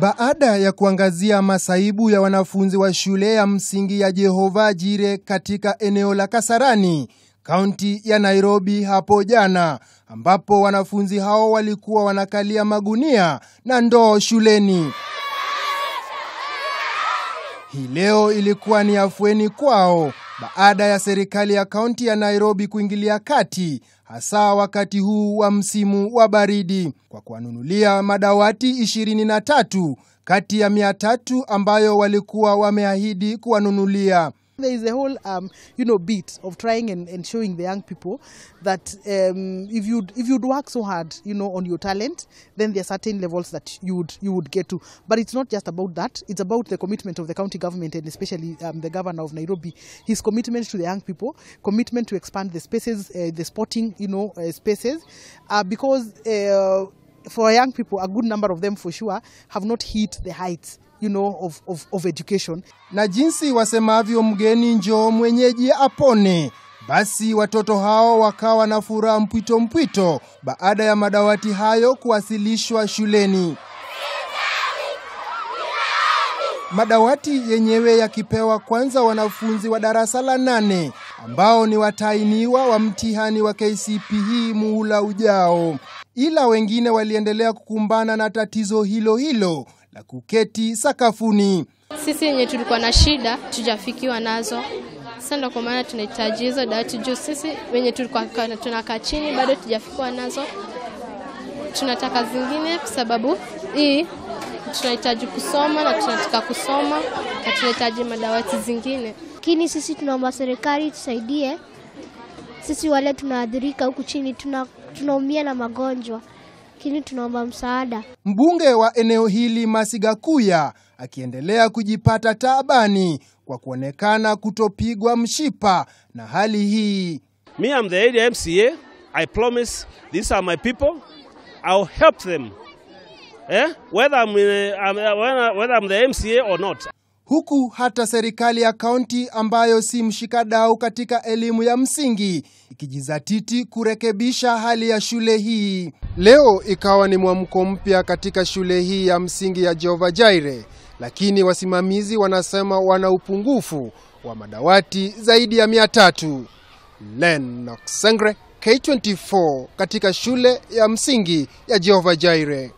Baada ya kuangazia masaibu ya wanafunzi wa shule ya msingi ya Jehova Jire katika eneo la Kasarani, kaunti ya Nairobi hapo jana, ambapo wanafunzi hao walikuwa wanakalia magunia na ndoo shuleni. Hii leo ilikuwa ni afueni kwao baada ya serikali ya kaunti ya Nairobi kuingilia kati hasa wakati huu wa msimu wa baridi kwa kuwanunulia madawati 23 kati ya 300 ambayo walikuwa wameahidi kuwanunulia. There is a whole, um, you know, beat of trying and, and showing the young people that um, if you if you'd work so hard, you know, on your talent, then there are certain levels that you would you would get to. But it's not just about that; it's about the commitment of the county government and especially um, the governor of Nairobi, his commitment to the young people, commitment to expand the spaces, uh, the sporting, you know, uh, spaces, uh, because uh, for young people, a good number of them for sure have not hit the heights you know, of, of, of education. Na jinsi wasemavyo mgeni njoo mwenyeji apone. Basi watoto hao wakawa na furaha mpwito mpwito baada ya madawati hayo kuwasilishwa shuleni. Madawati yenyewe yakipewa kwanza wanafunzi wa darasa la nane ambao ni watainiwa wa mtihani wa KCPE muhula ujao, ila wengine waliendelea kukumbana na tatizo hilo hilo la kuketi sakafuni. Sisi yenye tulikuwa na shida tujafikiwa nazo sasa kwa maana tunahitaji hizo dawati juu sisi wenye tulikuwa tunakaa chini bado tujafikiwa nazo, tunataka zingine kwa sababu hii tunahitaji kusoma na tunataka kusoma na tunahitaji madawati zingine, lakini sisi tunaomba serikali tusaidie sisi wale tunaadhirika huku chini, tunaumia tuna na magonjwa, lakini tunaomba msaada. Mbunge wa eneo hili Kuya akiendelea kujipata taabani kwa kuonekana kutopigwa mshipa na hali hii. Me, I'm the MCA. I promise these are my people. I'll help them eh, whether I'm, uh, uh whether I'm the MCA or not. Huku hata serikali ya kaunti ambayo si mshikadau katika elimu ya msingi ikijizatiti kurekebisha hali ya shule hii. Leo ikawa ni mwamko mpya katika shule hii ya msingi ya Jehova Jaire, lakini wasimamizi wanasema wana upungufu wa madawati zaidi ya mia tatu. Lennox Sengre, K24 katika shule ya msingi ya Jehova Jaire.